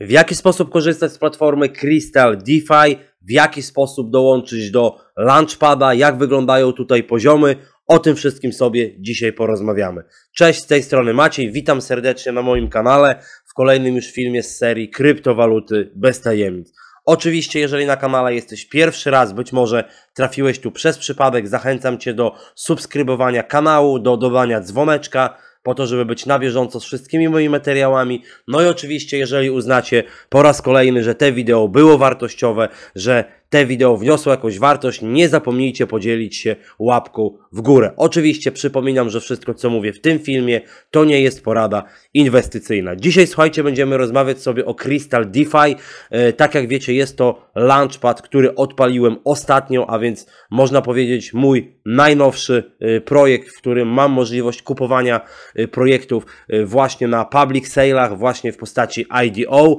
w jaki sposób korzystać z platformy Crystal DeFi, w jaki sposób dołączyć do Launchpada, jak wyglądają tutaj poziomy. O tym wszystkim sobie dzisiaj porozmawiamy. Cześć, z tej strony Maciej, witam serdecznie na moim kanale w kolejnym już filmie z serii Kryptowaluty bez tajemnic. Oczywiście, jeżeli na kanale jesteś pierwszy raz, być może trafiłeś tu przez przypadek, zachęcam Cię do subskrybowania kanału, do dodawania dzwoneczka, po to, żeby być na bieżąco z wszystkimi moimi materiałami. No i oczywiście, jeżeli uznacie po raz kolejny, że te wideo było wartościowe, że te wideo wniosło jakąś wartość, nie zapomnijcie podzielić się łapką w górę. Oczywiście przypominam, że wszystko co mówię w tym filmie to nie jest porada inwestycyjna. Dzisiaj słuchajcie, będziemy rozmawiać sobie o Crystal DeFi. E, tak jak wiecie jest to launchpad, który odpaliłem ostatnio, a więc można powiedzieć mój najnowszy e, projekt, w którym mam możliwość kupowania e, projektów właśnie na public sale'ach, właśnie w postaci IDO.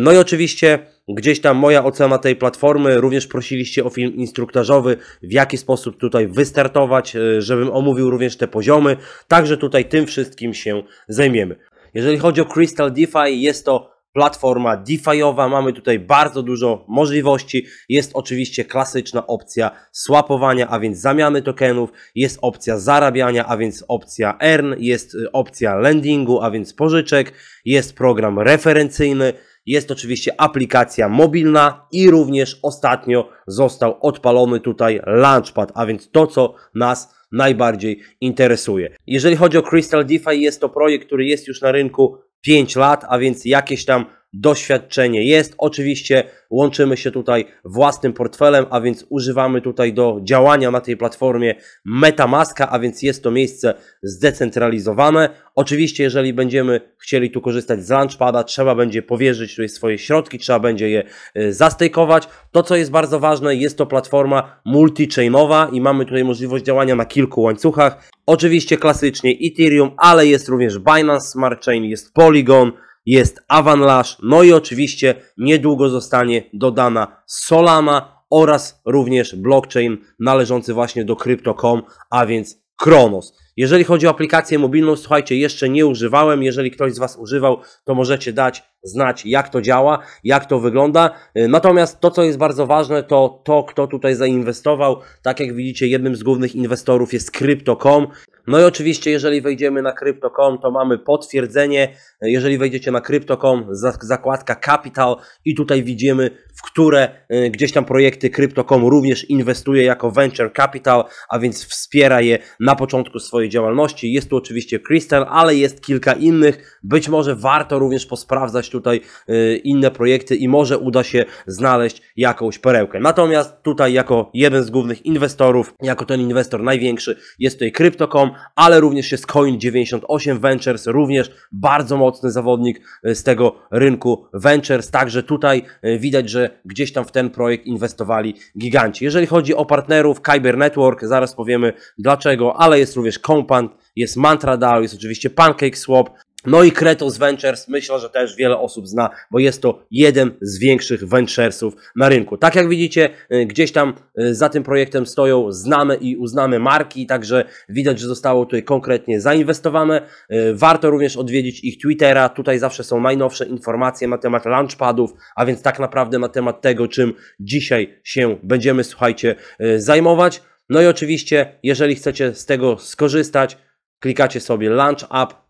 No i oczywiście Gdzieś tam moja ocena tej platformy, również prosiliście o film instruktażowy, w jaki sposób tutaj wystartować, e, żebym omówił również te poziomy, także tutaj tym wszystkim się zajmiemy. Jeżeli chodzi o Crystal DeFi, jest to platforma DeFi'owa, mamy tutaj bardzo dużo możliwości, jest oczywiście klasyczna opcja swapowania, a więc zamiany tokenów, jest opcja zarabiania, a więc opcja earn, jest e, opcja lendingu, a więc pożyczek, jest program referencyjny, jest oczywiście aplikacja mobilna i również ostatnio został odpalony tutaj Launchpad, a więc to, co nas najbardziej interesuje. Jeżeli chodzi o Crystal DeFi, jest to projekt, który jest już na rynku 5 lat, a więc jakieś tam doświadczenie jest. Oczywiście łączymy się tutaj własnym portfelem, a więc używamy tutaj do działania na tej platformie MetaMaska, a więc jest to miejsce zdecentralizowane. Oczywiście, jeżeli będziemy chcieli tu korzystać z Launchpada, trzeba będzie powierzyć tutaj swoje środki, trzeba będzie je e, zastejkować. To, co jest bardzo ważne, jest to platforma multi-chainowa i mamy tutaj możliwość działania na kilku łańcuchach. Oczywiście klasycznie Ethereum, ale jest również Binance Smart Chain, jest Polygon, jest Avanlash, no i oczywiście niedługo zostanie dodana Solana oraz również blockchain należący właśnie do Crypto.com, a więc Kronos. Jeżeli chodzi o aplikację mobilną, słuchajcie, jeszcze nie używałem. Jeżeli ktoś z Was używał, to możecie dać znać, jak to działa, jak to wygląda. Y, natomiast to, co jest bardzo ważne, to to, kto tutaj zainwestował. Tak jak widzicie, jednym z głównych inwestorów jest Crypto.com. No i oczywiście, jeżeli wejdziemy na Crypto.com, to mamy potwierdzenie. Y, jeżeli wejdziecie na Crypto.com, zakładka Capital i tutaj widzimy, w które y, gdzieś tam projekty Crypto.com również inwestuje jako Venture Capital, a więc wspiera je na początku swojej działalności. Jest tu oczywiście Crystal, ale jest kilka innych. Być może warto również posprawdzać tutaj y, inne projekty i może uda się znaleźć jakąś perełkę. Natomiast tutaj jako jeden z głównych inwestorów, jako ten inwestor największy jest tutaj Crypto.com, ale również jest Coin98 Ventures, również bardzo mocny zawodnik y, z tego rynku Ventures, także tutaj y, widać, że gdzieś tam w ten projekt inwestowali giganci. Jeżeli chodzi o partnerów, Kyber Network, zaraz powiemy dlaczego, ale jest również Compound, jest Mantra DAO, jest oczywiście PancakeSwap, no i Kretos Ventures myślę, że też wiele osób zna, bo jest to jeden z większych venturesów na rynku. Tak jak widzicie, y, gdzieś tam y, za tym projektem stoją znane i uznane marki, także widać, że zostało tutaj konkretnie zainwestowane. Y, warto również odwiedzić ich Twittera, tutaj zawsze są najnowsze informacje na temat launchpadów, a więc tak naprawdę na temat tego, czym dzisiaj się będziemy, słuchajcie, zajmować. No i oczywiście, jeżeli chcecie z tego skorzystać, klikacie sobie Launch App,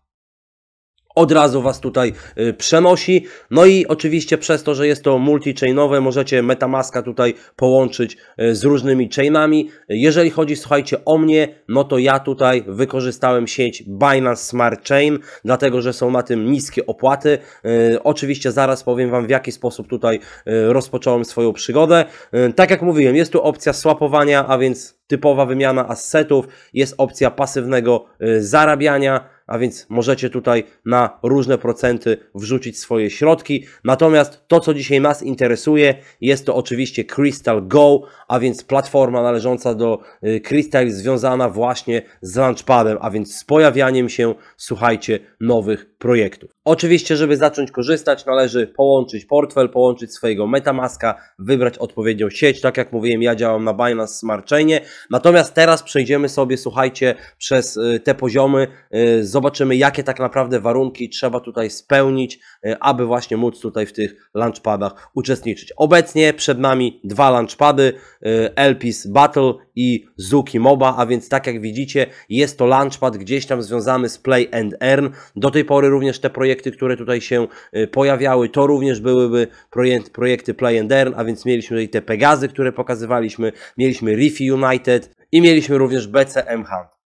od razu Was tutaj y, przenosi. No i oczywiście przez to, że jest to multi-chainowe, możecie Metamaska tutaj połączyć y, z różnymi chainami. Jeżeli chodzi, słuchajcie, o mnie, no to ja tutaj wykorzystałem sieć Binance Smart Chain, dlatego, że są na tym niskie opłaty. Y, oczywiście zaraz powiem Wam, w jaki sposób tutaj rozpocząłem swoją przygodę. Tak jak mówiłem, jest tu opcja swapowania, a więc typowa wymiana assetów, jest opcja pasywnego zarabiania, a więc możecie tutaj na różne procenty wrzucić swoje środki. Natomiast to, co dzisiaj nas interesuje, jest to oczywiście Crystal Go, a więc platforma należąca do y, Crystal związana właśnie z Launchpadem, a więc z pojawianiem się, słuchajcie, nowych projektów. Oczywiście, żeby zacząć korzystać, należy połączyć portfel, połączyć swojego Metamaska, wybrać odpowiednią sieć. Tak jak mówiłem, ja działam na Binance Smart Chainie. Natomiast teraz przejdziemy sobie, słuchajcie, przez y, te poziomy. Y, zobaczymy, jakie tak naprawdę warunki trzeba tutaj spełnić, y, aby właśnie móc tutaj w tych launchpadach uczestniczyć. Obecnie przed nami dwa launchpady, Elpis Battle i Zuki Moba, a więc tak jak widzicie jest to launchpad gdzieś tam związany z Play and Earn. Do tej pory również te projekty, które tutaj się y, pojawiały, to również byłyby projekty Play and Earn, a więc mieliśmy tutaj te Pegazy, które pokazywaliśmy, mieliśmy Riffy United i mieliśmy również BCM Hunt.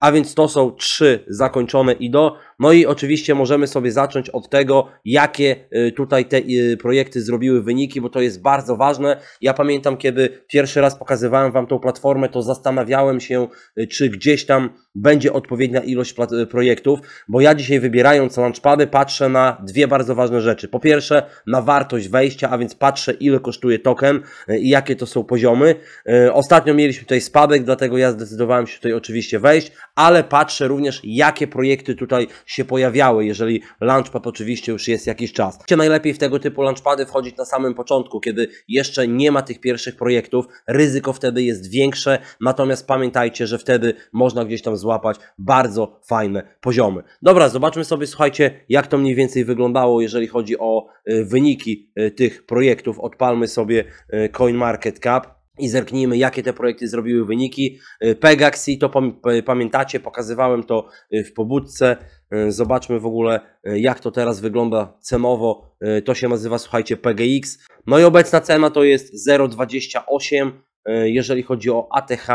A więc to są trzy zakończone i do no i oczywiście możemy sobie zacząć od tego, jakie y, tutaj te y, projekty zrobiły wyniki, bo to jest bardzo ważne. Ja pamiętam, kiedy pierwszy raz pokazywałem Wam tą platformę, to zastanawiałem się, y, czy gdzieś tam będzie odpowiednia ilość projektów, bo ja dzisiaj wybierając launchpady patrzę na dwie bardzo ważne rzeczy. Po pierwsze na wartość wejścia, a więc patrzę ile kosztuje token i jakie to są poziomy. Ostatnio mieliśmy tutaj spadek, dlatego ja zdecydowałem się tutaj oczywiście wejść, ale patrzę również jakie projekty tutaj się pojawiały, jeżeli launchpad oczywiście już jest jakiś czas. Najlepiej w tego typu launchpady wchodzić na samym początku, kiedy jeszcze nie ma tych pierwszych projektów, ryzyko wtedy jest większe, natomiast pamiętajcie, że wtedy można gdzieś tam złapać bardzo fajne poziomy. Dobra, zobaczmy sobie, słuchajcie, jak to mniej więcej wyglądało, jeżeli chodzi o y, wyniki y, tych projektów. Odpalmy sobie y, CoinMarketCap i zerknijmy, jakie te projekty zrobiły wyniki. Pegaxi, to pamiętacie, pokazywałem to w pobudce. E, zobaczmy w ogóle, e, jak to teraz wygląda cenowo. E, to się nazywa, słuchajcie, PGX. No i obecna cena to jest 0,28. Jeżeli chodzi o ATH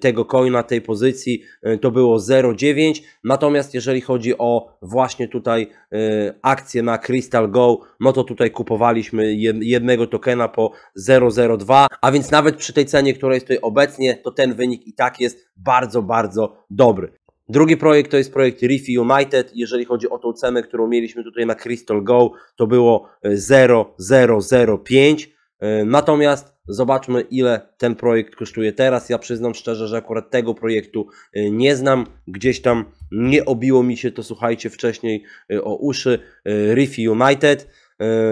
tego coina, tej pozycji, to było 0,9. Natomiast jeżeli chodzi o właśnie tutaj akcję na Crystal Go, no to tutaj kupowaliśmy jednego tokena po 0,02. A więc nawet przy tej cenie, która jest tutaj obecnie, to ten wynik i tak jest bardzo, bardzo dobry. Drugi projekt to jest projekt Reefy United. Jeżeli chodzi o tą cenę, którą mieliśmy tutaj na Crystal Go, to było 0,005. E, e, natomiast zobaczmy, ile ten projekt kosztuje teraz. Ja przyznam szczerze, że akurat tego projektu e, nie znam. Gdzieś tam nie obiło mi się to, słuchajcie, wcześniej o uszy. Reefy United.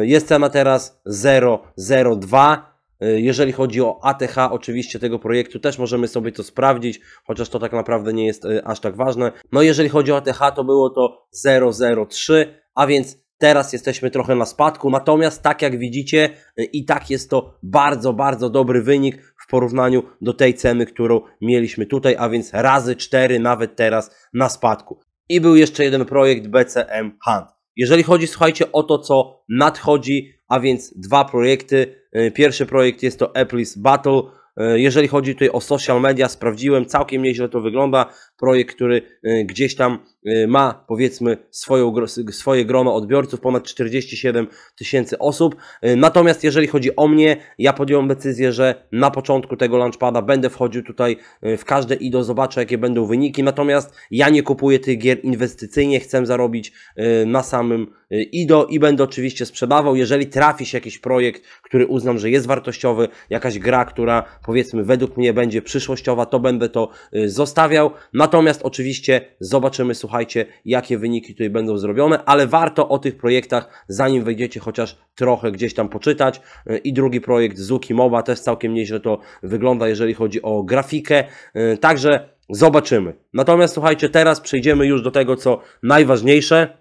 Jest cena teraz 002. E, jeżeli chodzi o ATH, oczywiście tego projektu też możemy sobie to sprawdzić, chociaż to tak naprawdę nie jest e, aż tak ważne. No jeżeli chodzi o ATH, to było to 003, a więc Teraz jesteśmy trochę na spadku, natomiast tak jak widzicie, e, i tak jest to bardzo, bardzo dobry wynik w porównaniu do tej ceny, którą mieliśmy tutaj, a więc razy 4 nawet teraz na spadku. I był jeszcze jeden projekt BCM Hunt. Jeżeli chodzi, słuchajcie, o to, co nadchodzi, a więc dwa projekty, Y, pierwszy projekt jest to Apple's Battle. Y, jeżeli chodzi tutaj o social media, sprawdziłem, całkiem nieźle to wygląda. Projekt, który y, gdzieś tam Y, ma powiedzmy swoją, swoje grono odbiorców, ponad 47 tysięcy osób. Y, natomiast jeżeli chodzi o mnie, ja podjąłem decyzję, że na początku tego launchpada będę wchodził tutaj y, w każde i do zobaczę jakie będą wyniki. Natomiast ja nie kupuję tych gier inwestycyjnie, chcę zarobić na samym IDO i będę oczywiście sprzedawał. Jeżeli trafi się jakiś projekt, który uznam, że jest wartościowy, jakaś gra, która powiedzmy według mnie będzie przyszłościowa, to będę to zostawiał. Natomiast oczywiście zobaczymy, słuchajcie, posłuchajcie, jakie wyniki tutaj będą zrobione, ale warto o tych projektach, zanim wejdziecie, chociaż trochę gdzieś tam poczytać. Y, I drugi projekt Zuki Moba też całkiem nieźle to wygląda, jeżeli chodzi o grafikę. Y, także zobaczymy. Natomiast słuchajcie, teraz przejdziemy już do tego, co najważniejsze.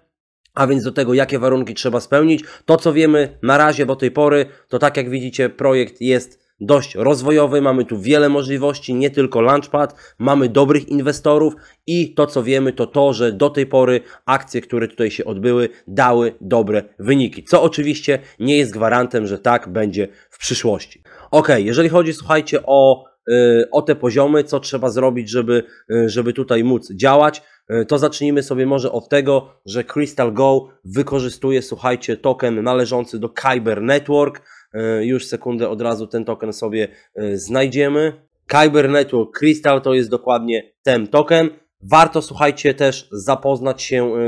A więc do tego, jakie warunki trzeba spełnić. To, co wiemy na razie do tej pory, to tak jak widzicie, projekt jest dość rozwojowy, mamy tu wiele możliwości, nie tylko Launchpad, mamy dobrych inwestorów i to co wiemy to to, że do tej pory akcje, które tutaj się odbyły, dały dobre wyniki, co oczywiście nie jest gwarantem, że tak będzie w przyszłości. Ok, jeżeli chodzi słuchajcie o, y, o te poziomy, co trzeba zrobić, żeby, y, żeby tutaj móc działać, y, to zacznijmy sobie może od tego, że Crystal Go wykorzystuje, słuchajcie, token należący do Kyber Network. E, już sekundę od razu ten token sobie e, znajdziemy. Kyber Network Crystal to jest dokładnie ten token. Warto, słuchajcie, też zapoznać się e,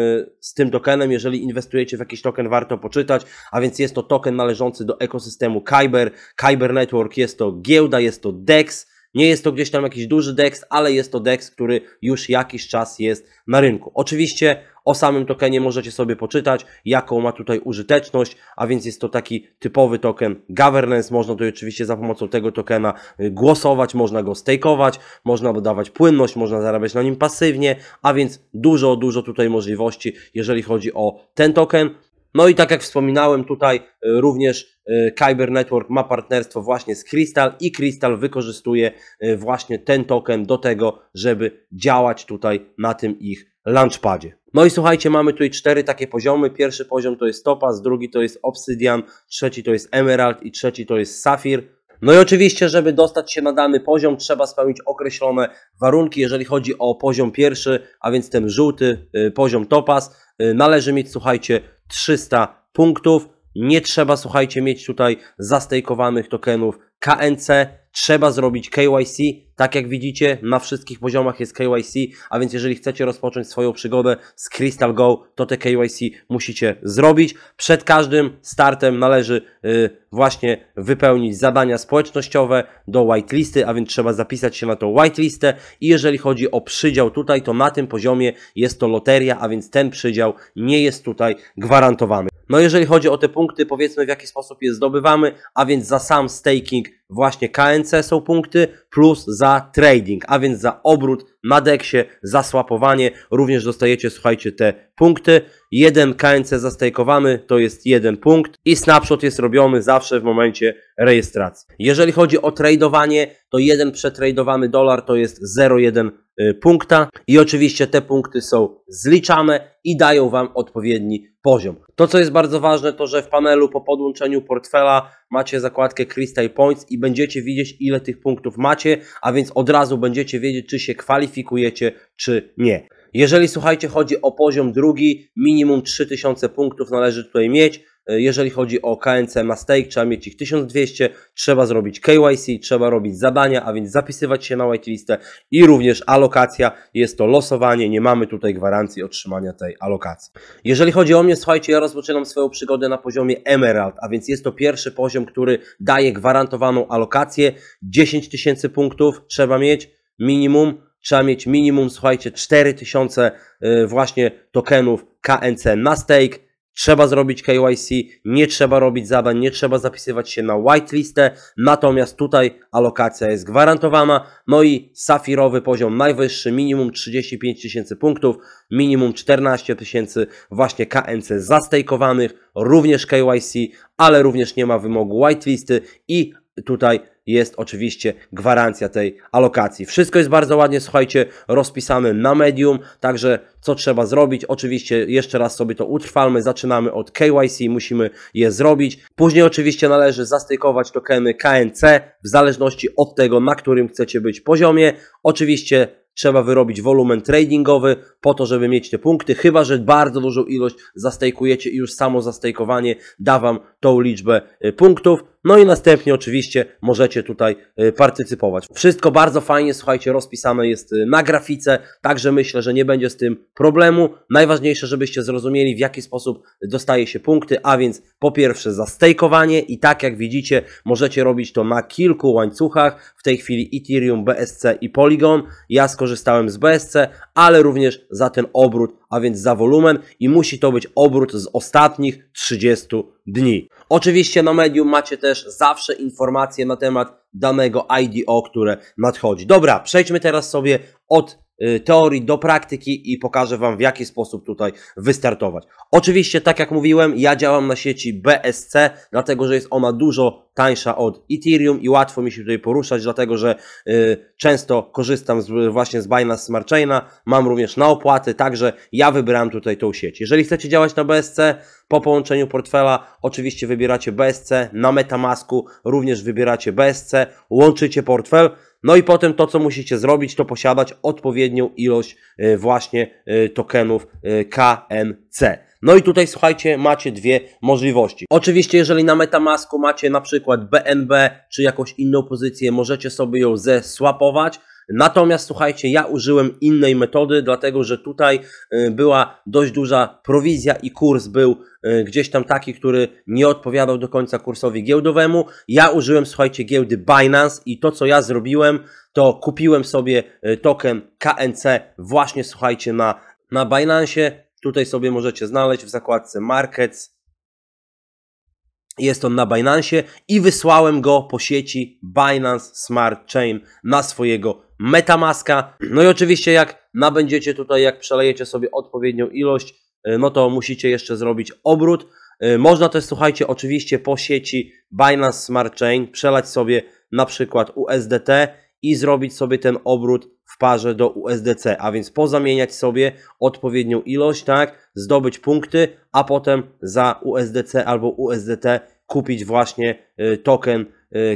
z tym tokenem. Jeżeli inwestujecie w jakiś token, warto poczytać. A więc jest to token należący do ekosystemu Kyber. Kyber Network jest to giełda, jest to DEX. Nie jest to gdzieś tam jakiś duży DEX, ale jest to DEX, który już jakiś czas jest na rynku. Oczywiście o samym tokenie możecie sobie poczytać, jaką ma tutaj użyteczność, a więc jest to taki typowy token governance. Można to oczywiście za pomocą tego tokena y, głosować, można go stakeować, można dodawać płynność, można zarabiać na nim pasywnie, a więc dużo, dużo tutaj możliwości, jeżeli chodzi o ten token. No i tak jak wspominałem, tutaj y, również y, Kyber Network ma partnerstwo właśnie z Crystal i Crystal wykorzystuje y, właśnie ten token do tego, żeby działać tutaj na tym ich launchpadzie. No i słuchajcie, mamy tutaj cztery takie poziomy. Pierwszy poziom to jest Topaz, drugi to jest Obsidian, trzeci to jest Emerald i trzeci to jest Safir. No i oczywiście, żeby dostać się na dany poziom, trzeba spełnić określone warunki, jeżeli chodzi o poziom pierwszy, a więc ten żółty poziom Topaz. Należy mieć, słuchajcie, 300 punktów. Nie trzeba, słuchajcie, mieć tutaj zastejkowanych tokenów KNC, trzeba zrobić KYC. Tak jak widzicie, na wszystkich poziomach jest KYC, a więc jeżeli chcecie rozpocząć swoją przygodę z Crystal Go, to te KYC musicie zrobić. Przed każdym startem należy y, właśnie wypełnić zadania społecznościowe do whitelisty, a więc trzeba zapisać się na tą whitelistę i jeżeli chodzi o przydział tutaj, to na tym poziomie jest to loteria, a więc ten przydział nie jest tutaj gwarantowany. No jeżeli chodzi o te punkty, powiedzmy w jaki sposób je zdobywamy, a więc za sam staking właśnie KNC są punkty, plus za trading, a więc za obrót na deksie, za swapowanie również dostajecie, słuchajcie, te punkty. Jeden KNC zastajkowany to jest jeden punkt i snapshot jest robiony zawsze w momencie rejestracji. Jeżeli chodzi o tradowanie, to jeden przetradowany dolar to jest 0,1 Y, punkta i oczywiście te punkty są zliczane i dają Wam odpowiedni poziom. To co jest bardzo ważne to, że w panelu po podłączeniu portfela macie zakładkę Crystal Points i będziecie widzieć ile tych punktów macie, a więc od razu będziecie wiedzieć czy się kwalifikujecie czy nie. Jeżeli słuchajcie chodzi o poziom drugi, minimum 3000 punktów należy tutaj mieć. E, jeżeli chodzi o KNC Mistake, trzeba mieć ich 1200, trzeba zrobić KYC, trzeba robić zadania, a więc zapisywać się na whitelistę i również alokacja, jest to losowanie, nie mamy tutaj gwarancji otrzymania tej alokacji. Jeżeli chodzi o mnie, słuchajcie, ja rozpoczynam swoją przygodę na poziomie Emerald, a więc jest to pierwszy poziom, który daje gwarantowaną alokację, 10 tysięcy punktów trzeba mieć minimum, trzeba mieć minimum, słuchajcie, 4000 e, właśnie tokenów KNC na stake, Trzeba zrobić KYC, nie trzeba robić zadań, nie trzeba zapisywać się na whitelistę, natomiast tutaj alokacja jest gwarantowana. No i safirowy poziom najwyższy, minimum 35 tysięcy punktów, minimum 14 tysięcy właśnie KNC zastejkowanych, również KYC, ale również nie ma wymogu whitelisty i tutaj jest oczywiście gwarancja tej alokacji. Wszystko jest bardzo ładnie, słuchajcie, rozpisane na medium, także co trzeba zrobić? Oczywiście jeszcze raz sobie to utrwalmy, zaczynamy od KYC, musimy je zrobić. Później oczywiście należy zastykować tokeny KNC w zależności od tego, na którym chcecie być poziomie. Oczywiście trzeba wyrobić wolumen tradingowy po to, żeby mieć te punkty, chyba że bardzo dużą ilość zastejkujecie i już samo zastejkowanie da Wam tą liczbę y, punktów. No i następnie oczywiście możecie tutaj y, partycypować. Wszystko bardzo fajnie, słuchajcie, rozpisane jest y, na grafice, także myślę, że nie będzie z tym problemu. Najważniejsze, żebyście zrozumieli w jaki sposób dostaje się punkty, a więc po pierwsze za stejkowanie i tak jak widzicie możecie robić to na kilku łańcuchach, w tej chwili Ethereum, BSC i Polygon. Ja skorzystałem z BSC, ale również za ten obrót, a więc za wolumen i musi to być obrót z ostatnich 30 dni. Oczywiście na medium macie też zawsze informacje na temat danego IDO, które nadchodzi. Dobra, przejdźmy teraz sobie od Y, teorii do praktyki i pokażę Wam, w jaki sposób tutaj wystartować. Oczywiście, tak jak mówiłem, ja działam na sieci BSC, dlatego że jest ona dużo tańsza od Ethereum i łatwo mi się tutaj poruszać, dlatego że y, często korzystam z, właśnie z Binance Smart Chaina, mam również na opłaty, także ja wybrałem tutaj tą sieć. Jeżeli chcecie działać na BSC, po połączeniu portfela oczywiście wybieracie BSC, na Metamasku również wybieracie BSC, łączycie portfel, no i potem to, co musicie zrobić, to posiadać odpowiednią ilość e, właśnie e, tokenów e, KNC. No i tutaj słuchajcie, macie dwie możliwości. Oczywiście, jeżeli na Metamasku macie na przykład BNB czy jakąś inną pozycję, możecie sobie ją zesłapować Natomiast słuchajcie, ja użyłem innej metody, dlatego że tutaj y, była dość duża prowizja i kurs był y, gdzieś tam taki, który nie odpowiadał do końca kursowi giełdowemu. Ja użyłem, słuchajcie, giełdy Binance i to, co ja zrobiłem, to kupiłem sobie y, token KNC właśnie, słuchajcie, na, na Binance. Tutaj sobie możecie znaleźć w zakładce Markets, jest on na Binance i wysłałem go po sieci Binance Smart Chain na swojego Metamaska. No i oczywiście jak nabędziecie tutaj, jak przelejecie sobie odpowiednią ilość, y, no to musicie jeszcze zrobić obrót. Y, można też, słuchajcie, oczywiście po sieci Binance Smart Chain przelać sobie na przykład USDT i zrobić sobie ten obrót w parze do USDC, a więc pozamieniać sobie odpowiednią ilość, tak, zdobyć punkty, a potem za USDC albo USDT kupić właśnie y, token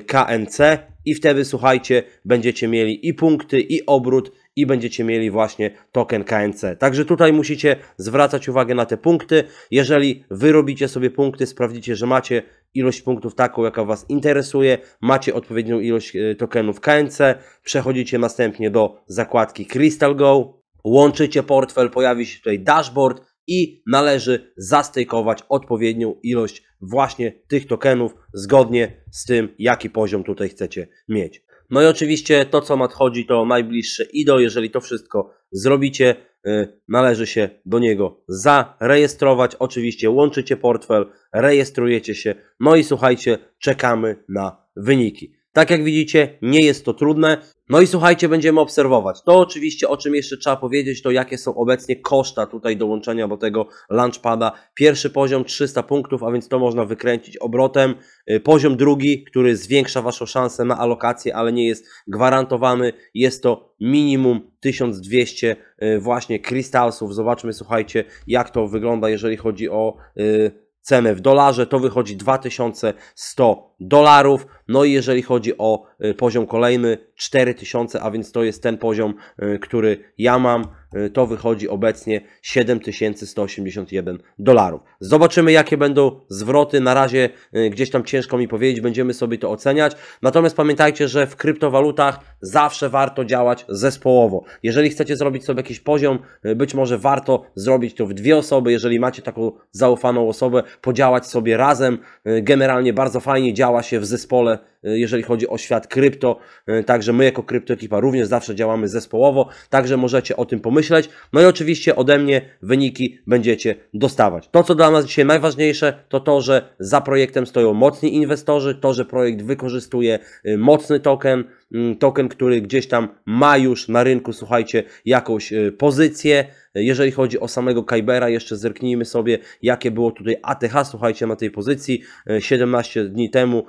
KNC i wtedy słuchajcie, będziecie mieli i punkty, i obrót, i będziecie mieli właśnie token KNC. Także tutaj musicie zwracać uwagę na te punkty. Jeżeli wyrobicie sobie punkty, sprawdzicie, że macie ilość punktów taką, jaka Was interesuje, macie odpowiednią ilość e, tokenów KNC, przechodzicie następnie do zakładki Crystal Go, łączycie portfel, pojawi się tutaj dashboard i należy zastejkować odpowiednią ilość właśnie tych tokenów zgodnie z tym, jaki poziom tutaj chcecie mieć. No i oczywiście to, co nadchodzi, to najbliższe IDO. Jeżeli to wszystko zrobicie, y, należy się do niego zarejestrować. Oczywiście łączycie portfel, rejestrujecie się. No i słuchajcie, czekamy na wyniki. Tak jak widzicie, nie jest to trudne. No i słuchajcie, będziemy obserwować. To oczywiście, o czym jeszcze trzeba powiedzieć, to jakie są obecnie koszta tutaj dołączenia do tego launchpada. Pierwszy poziom 300 punktów, a więc to można wykręcić obrotem. Y, poziom drugi, który zwiększa Waszą szansę na alokację, ale nie jest gwarantowany. Jest to minimum 1200 y, właśnie krystalsów. Zobaczmy, słuchajcie, jak to wygląda, jeżeli chodzi o y, cenę w dolarze, to wychodzi 2100 dolarów. No i jeżeli chodzi o y, poziom kolejny, 4000, a więc to jest ten poziom, y, który ja mam. Y, to wychodzi obecnie 7181 dolarów. Zobaczymy, jakie będą zwroty. Na razie y, gdzieś tam ciężko mi powiedzieć, będziemy sobie to oceniać. Natomiast pamiętajcie, że w kryptowalutach zawsze warto działać zespołowo. Jeżeli chcecie zrobić sobie jakiś poziom, y, być może warto zrobić to w dwie osoby. Jeżeli macie taką zaufaną osobę, podziałać sobie razem. Generalnie bardzo fajnie działa się w zespole Y, jeżeli chodzi o świat krypto. Y, także my jako kryptoekipa również zawsze działamy zespołowo, także możecie o tym pomyśleć. No i oczywiście ode mnie wyniki będziecie dostawać. To, co dla nas dzisiaj najważniejsze, to to, że za projektem stoją mocni inwestorzy, to, że projekt wykorzystuje y, mocny token, Mm, token, który gdzieś tam ma już na rynku, słuchajcie, jakąś e, pozycję. Jeżeli chodzi o samego Kybera, jeszcze zerknijmy sobie, jakie było tutaj ATH, słuchajcie, na tej pozycji 17 e, dni temu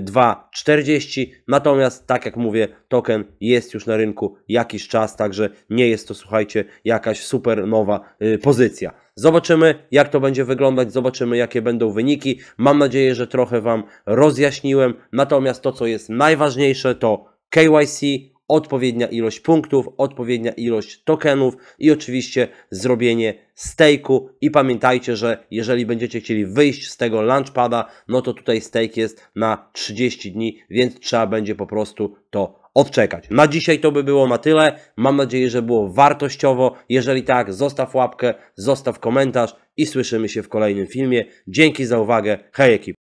2,40. E, Natomiast, tak jak mówię, token jest już na rynku jakiś czas, także nie jest to, słuchajcie, jakaś super nowa pozycja. Zobaczymy, jak to będzie wyglądać, zobaczymy, jakie będą wyniki. Mam nadzieję, że trochę Wam rozjaśniłem. Natomiast to, co jest najważniejsze, to KYC, odpowiednia ilość punktów, odpowiednia ilość tokenów i oczywiście zrobienie stake'u i pamiętajcie, że jeżeli będziecie chcieli wyjść z tego launchpada, no to tutaj stake jest na 30 dni, więc trzeba będzie po prostu to odczekać. Na dzisiaj to by było na tyle. Mam nadzieję, że było wartościowo. Jeżeli tak, zostaw łapkę, zostaw komentarz i słyszymy się w kolejnym filmie. Dzięki za uwagę. Hej ekip!